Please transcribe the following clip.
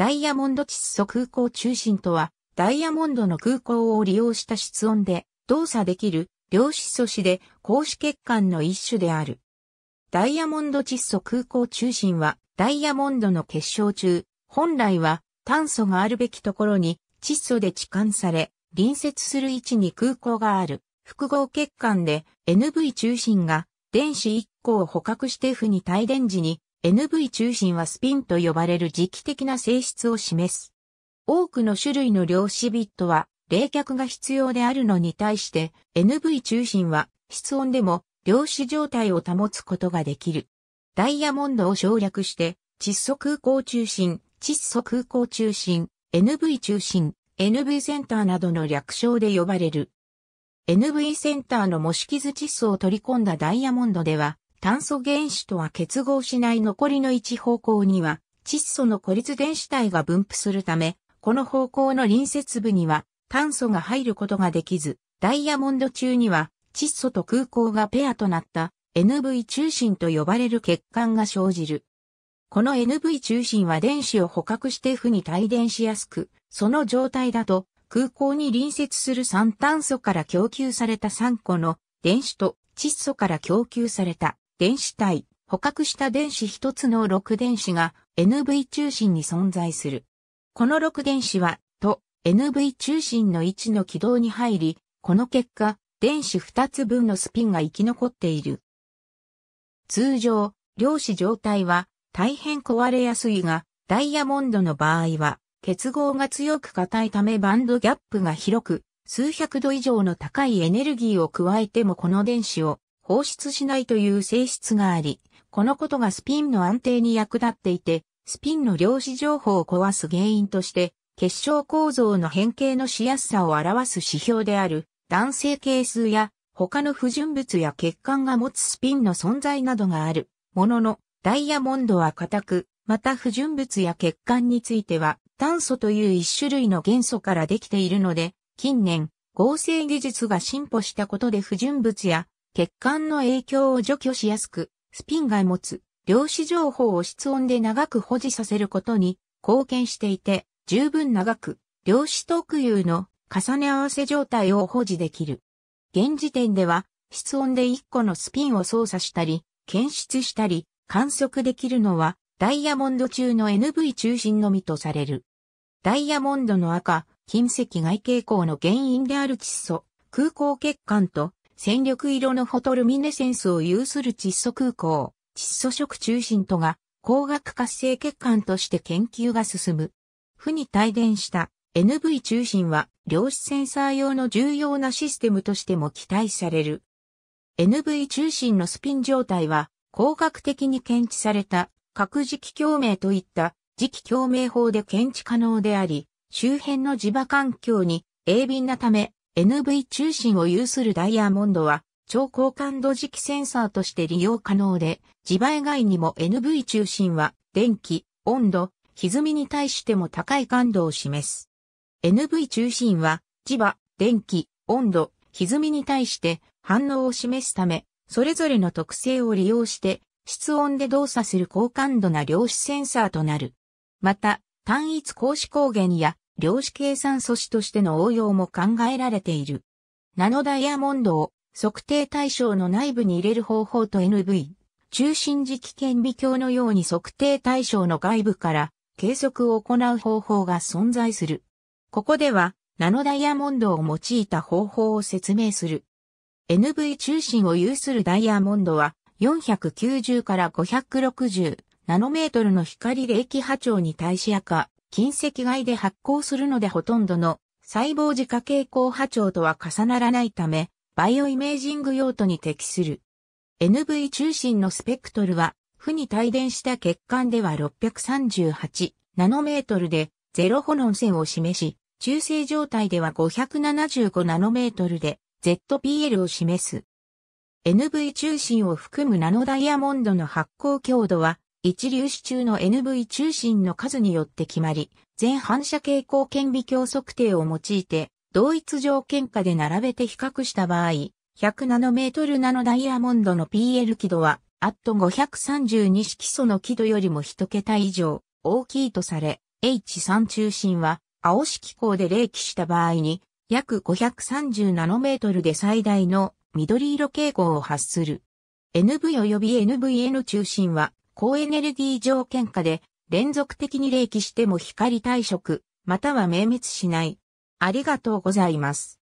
ダイヤモンド窒素空港中心とは、ダイヤモンドの空港を利用した室温で動作できる量子素子で格子血管の一種である。ダイヤモンド窒素空港中心はダイヤモンドの結晶中、本来は炭素があるべきところに窒素で置換され、隣接する位置に空港がある複合血管で NV 中心が電子1個を捕獲して負に帯電時に NV 中心はスピンと呼ばれる磁気的な性質を示す。多くの種類の量子ビットは冷却が必要であるのに対して NV 中心は室温でも量子状態を保つことができる。ダイヤモンドを省略して窒素空港中心、窒素空港中心、NV 中心、NV センターなどの略称で呼ばれる。NV センターの模式図窒素を取り込んだダイヤモンドでは、炭素原子とは結合しない残りの一方向には、窒素の孤立電子体が分布するため、この方向の隣接部には炭素が入ることができず、ダイヤモンド中には窒素と空港がペアとなった NV 中心と呼ばれる欠陥が生じる。この NV 中心は電子を捕獲して負に帯電しやすく、その状態だと空港に隣接する3炭素から供給された3個の電子と窒素から供給された電子体、捕獲した電子一つの6電子が NV 中心に存在する。この6電子は、と NV 中心の位置の軌道に入り、この結果、電子2つ分のスピンが生き残っている。通常、量子状態は大変壊れやすいが、ダイヤモンドの場合は、結合が強く硬いためバンドギャップが広く、数百度以上の高いエネルギーを加えてもこの電子を放出しないという性質があり、このことがスピンの安定に役立っていて、スピンの量子情報を壊す原因として、結晶構造の変形のしやすさを表す指標である、男性係数や他の不純物や欠陥が持つスピンの存在などがある。ものの、ダイヤモンドは硬く、また不純物や欠陥については、炭素という一種類の元素からできているので、近年、合成技術が進歩したことで不純物や血管の影響を除去しやすく、スピンが持つ量子情報を室温で長く保持させることに貢献していて、十分長く量子特有の重ね合わせ状態を保持できる。現時点では室温で1個のスピンを操作したり、検出したり、観測できるのはダイヤモンド中の NV 中心のみとされる。ダイヤモンドの赤、近赤外傾向の原因である窒素、空港血管と戦力色のフォトルミネセンスを有する窒素空港、窒素食中心とが、光学活性血管として研究が進む。負に帯電した NV 中心は量子センサー用の重要なシステムとしても期待される。NV 中心のスピン状態は光学的に検知された核磁気共鳴といった磁気共鳴法で検知可能であり、周辺の磁場環境に鋭敏なため NV 中心を有するダイヤモンドは、超高感度磁気センサーとして利用可能で、磁場以外にも NV 中心は、電気、温度、歪みに対しても高い感度を示す。NV 中心は、磁場、電気、温度、歪みに対して反応を示すため、それぞれの特性を利用して、室温で動作する高感度な量子センサーとなる。また、単一格子光源や量子計算素子としての応用も考えられている。ナノダイヤモンドを測定対象の内部に入れる方法と NV、中心磁気顕微鏡のように測定対象の外部から計測を行う方法が存在する。ここでは、ナノダイヤモンドを用いた方法を説明する。NV 中心を有するダイヤモンドは、490から560ナノメートルの光冷気波長に対し赤、近赤外で発光するのでほとんどの細胞自家蛍光波長とは重ならないため、バイオイメージング用途に適する。NV 中心のスペクトルは、負に帯電した血管では638ナノメートルでロホノン線を示し、中性状態では575ナノメートルで ZPL を示す。NV 中心を含むナノダイヤモンドの発光強度は一粒子中の NV 中心の数によって決まり、全反射傾向顕微鏡測定を用いて、同一条件下で並べて比較した場合、100ナノメートルナノダイヤモンドの PL 輝度は、アット532色素の輝度よりも1桁以上大きいとされ、H3 中心は青色光で冷気した場合に、約530ナノメートルで最大の緑色傾向を発する。NV 及び NVN 中心は高エネルギー条件下で連続的に冷気しても光退色、または明滅しない。ありがとうございます。